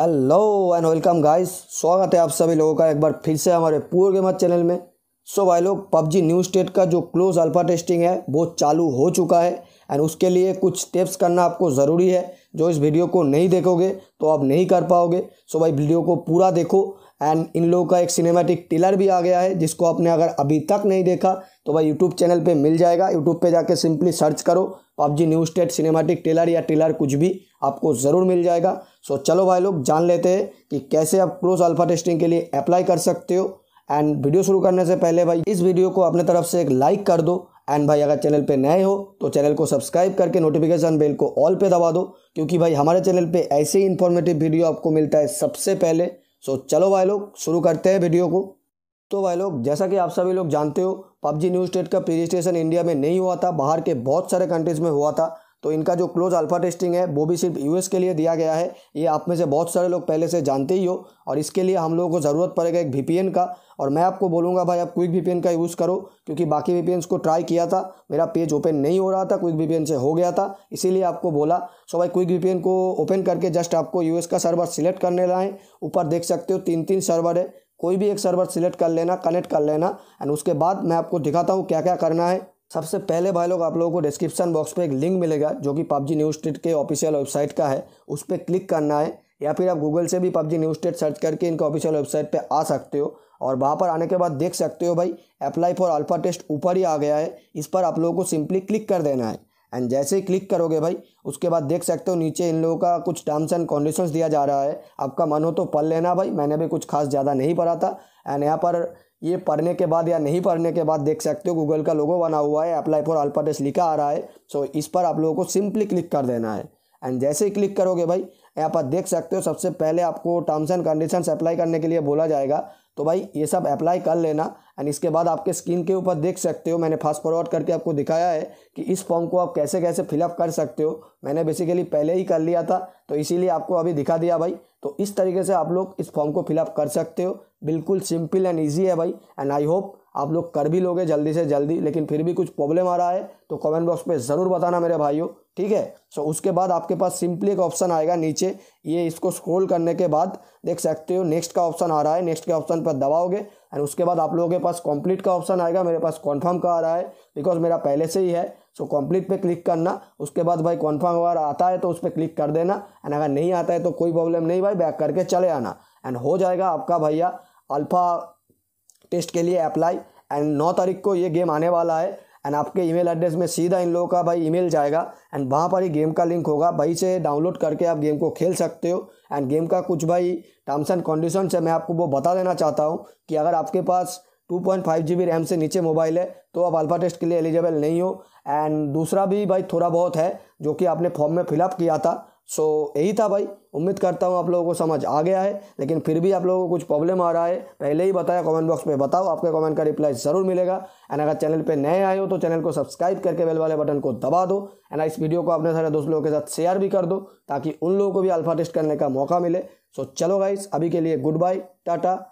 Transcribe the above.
hello and welcome guys स्वागत है आप सभी लोगों का एक बार फिर से हमारे पूर्व गेमर चैनल में सो भाई लोग पबजी न्यू स्टेट का जो क्लोज अल्फा टेस्टिंग है वो चालू हो चुका है एंड उसके लिए कुछ स्टेप्स करना आपको ज़रूरी है जो इस वीडियो को नहीं देखोगे तो आप नहीं कर पाओगे सो भाई वीडियो को पूरा देखो एंड इन लोगों का एक सिनेमैटिक टिलर भी आ गया है जिसको आपने अगर अभी तक नहीं देखा तो भाई यूट्यूब चैनल पे मिल जाएगा यूट्यूब पे जाके सिंपली सर्च करो PUBG new state cinematic trailer या टेलर कुछ भी आपको ज़रूर मिल जाएगा सो so, चलो भाई लोग जान लेते हैं कि कैसे आप क्लोज अल्फा टेस्टिंग के लिए अप्लाई कर सकते हो एंड वीडियो शुरू करने से पहले भाई इस वीडियो को अपने तरफ से एक लाइक कर दो एंड भाई अगर चैनल पे नए हो तो चैनल को सब्सक्राइब करके नोटिफिकेशन बेल को ऑल पे दबा दो क्योंकि भाई हमारे चैनल पे ऐसे ही इन्फॉर्मेटिव वीडियो आपको मिलता है सबसे पहले सो चलो भाई लोग शुरू करते हैं वीडियो को तो भाई लोग जैसा कि आप सभी लोग जानते हो पबजी न्यू स्टेट का प्रजिस्ट्रेशन इंडिया में नहीं हुआ था बाहर के बहुत सारे कंट्रीज़ में हुआ था तो इनका जो क्लोज अल्फ़ा टेस्टिंग है वो भी सिर्फ यूएस के लिए दिया गया है ये आप में से बहुत सारे लोग पहले से जानते ही हो और इसके लिए हम लोगों को ज़रूरत पड़ेगा एक वीपीएन का और मैं आपको बोलूँगा भाई आप क्विक वीपीएन का यूज़ करो क्योंकि बाकी वी को ट्राई किया था मेरा पेज ओपन नहीं हो रहा था क्विक वी से हो गया था इसीलिए आपको बोला सो भाई क्विक वी को ओपन करके जस्ट आपको यू का सर्वर सिलेक्ट करने लाएँ ऊपर देख सकते हो तीन तीन सर्वर है कोई भी एक सर्वर सिलेक्ट कर लेना कनेक्ट कर लेना एंड उसके बाद मैं आपको दिखाता हूँ क्या क्या करना है सबसे पहले भाई लोग आप लोगों को डिस्क्रिप्शन बॉक्स में एक लिंक मिलेगा जो कि पबजी न्यूज़ स्टेट के ऑफिशियल वेबसाइट का है उस पर क्लिक करना है या फिर आप गूगल से भी पबजी न्यूज़ स्टेट सर्च करके इनके ऑफिशियल वेबसाइट पे आ सकते हो और वहाँ पर आने के बाद देख सकते हो भाई अप्लाई फॉर अल्फ़ा टेस्ट ऊपर ही आ गया है इस पर आप लोगों को सिंपली क्लिक कर देना है एंड जैसे ही क्लिक करोगे भाई उसके बाद देख सकते हो नीचे इन लोगों का कुछ टर्म्स एंड कंडीशंस दिया जा रहा है आपका मन हो तो पढ़ लेना भाई मैंने भी कुछ खास ज़्यादा नहीं पढ़ा था एंड यहाँ पर ये पढ़ने के बाद या नहीं पढ़ने के बाद देख सकते हो गूगल का लोगो बना हुआ है अप्लाई फॉर अल्पाटेस्ट लिखा आ रहा है सो so, इस पर आप लोगों को सिंपली क्लिक कर देना है एंड जैसे ही क्लिक करोगे भाई यहाँ पर देख सकते हो सबसे पहले आपको टर्म्स एंड कंडीशंस अप्लाई करने के लिए बोला जाएगा तो भाई ये सब अप्लाई कर लेना एंड इसके बाद आपके स्क्रीन के ऊपर देख सकते हो मैंने फास्ट फॉरवर्ड करके आपको दिखाया है कि इस फॉर्म को आप कैसे कैसे फिलअप कर सकते हो मैंने बेसिकली पहले ही कर लिया था तो इसीलिए आपको अभी दिखा दिया भाई तो इस तरीके से आप लोग इस फॉर्म को फिलअप कर सकते हो बिल्कुल सिंपल एंड ईजी है भाई एंड आई होप आप लोग कर भी लोगे जल्दी से जल्दी लेकिन फिर भी कुछ प्रॉब्लम आ रहा है तो कमेंट बॉक्स पे ज़रूर बताना मेरे भाइयों ठीक है सो उसके बाद आपके पास सिंपली एक ऑप्शन आएगा नीचे ये इसको स्क्रॉल करने के बाद देख सकते हो नेक्स्ट का ऑप्शन आ रहा है नेक्स्ट के ऑप्शन पर दबाओगे एंड उसके बाद आप लोगों के पास कंप्लीट का ऑप्शन आएगा मेरे पास कॉन्फर्म का आ रहा है बिकॉज मेरा पहले से ही है सो कंप्लीट पे क्लिक करना उसके बाद भाई कॉन्फर्म अगर आता है तो उस पर क्लिक कर देना एंड अगर नहीं आता है तो कोई प्रॉब्लम नहीं भाई बैक करके चले आना एंड हो जाएगा आपका भैया अल्फ़ा टेस्ट के लिए अप्लाई एंड नौ तारीख को ये गेम आने वाला है एंड आपके ईमेल एड्रेस में सीधा इन लोगों का भाई ईमेल जाएगा एंड वहाँ पर ही गेम का लिंक होगा भाई से डाउनलोड करके आप गेम को खेल सकते हो एंड गेम का कुछ भाई टर्म्स एंड कंडीशन है मैं आपको वो बता देना चाहता हूँ कि अगर आपके पास two point five G B RAM से नीचे मोबाइल है तो आप अल्फा टेस्ट के लिए एलिजिबल नहीं हो एंड दूसरा भी भाई थोड़ा बहुत है जो कि आपने फॉर्म में फिलअप किया था सो यही था भाई उम्मीद करता हूँ आप लोगों को समझ आ गया है लेकिन फिर भी आप लोगों को कुछ प्रॉब्लम आ रहा है पहले ही बताया कमेंट बॉक्स में बताओ आपके कमेंट का रिप्लाई ज़रूर मिलेगा एंड अगर चैनल पे नए आए हो तो चैनल को सब्सक्राइब करके बेल वाले बटन को दबा दो एंड इस वीडियो को अपने सारे दोस्त लोगों के साथ शेयर भी कर दो ताकि उन लोगों को भी अल्फा टेस्ट करने का मौका मिले सो चलो गाइस अभी के लिए गुड बाय टाटा